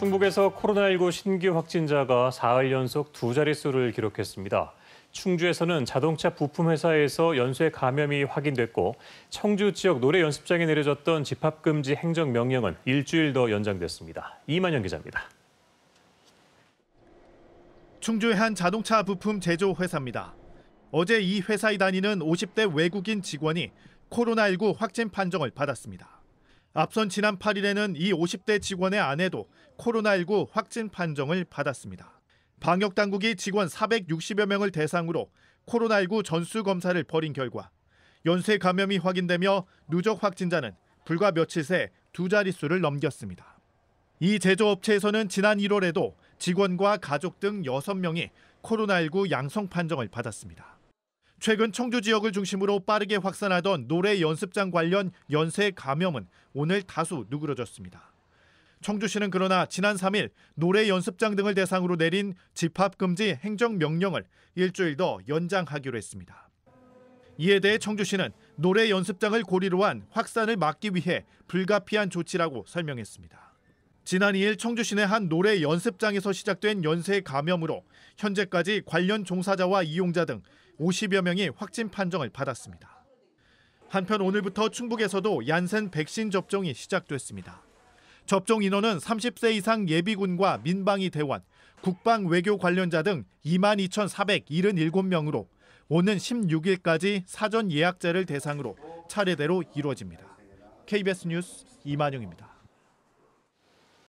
충북에서 코로나19 신규 확진자가 사흘 연속 두 자릿수를 기록했습니다. 충주에서는 자동차 부품 회사에서 연쇄 감염이 확인됐고 청주 지역 노래 연습장에 내려졌던 집합 금지 행정 명령은 일주일 더 연장됐습니다. 이만영 기자입니다. 충주의 한 자동차 부품 제조 회사입니다. 어제 이 회사에 다니는 50대 외국인 직원이 코로나19 확진 판정을 받았습니다. 앞선 지난 8일에는 이 50대 직원의 아내도 코로나19 확진 판정을 받았습니다. 방역 당국이 직원 460여 명을 대상으로 코로나19 전수 검사를 벌인 결과 연쇄 감염이 확인되며 누적 확진자는 불과 며칠 새 두 자릿수를 넘겼습니다. 이 제조업체에서는 지난 1월에도 직원과 가족 등 6명이 코로나19 양성 판정을 받았습니다. 최근 청주 지역을 중심으로 빠르게 확산하던 노래 연습장 관련 연쇄 감염은 오늘 다수 누그러졌습니다. 청주시는 그러나 지난 3일 노래 연습장 등을 대상으로 내린 집합금지 행정명령을 일주일 더 연장하기로 했습니다. 이에 대해 청주시는 노래 연습장을 고리로 한 확산을 막기 위해 불가피한 조치라고 설명했습니다. 지난 2일 청주시내 한 노래 연습장에서 시작된 연쇄 감염으로 현재까지 관련 종사자와 이용자 등 50여 명이 확진 판정을 받았습니다. 한편 오늘부터 충북에서도 얀센 백신 접종이 시작됐습니다. 접종 인원은 30세 이상 예비군과 민방위 대원, 국방 외교 관련자 등 22,477명으로 오는 16일까지 사전 예약제를 대상으로 차례대로 이루어집니다. KBS 뉴스 이만용입니다.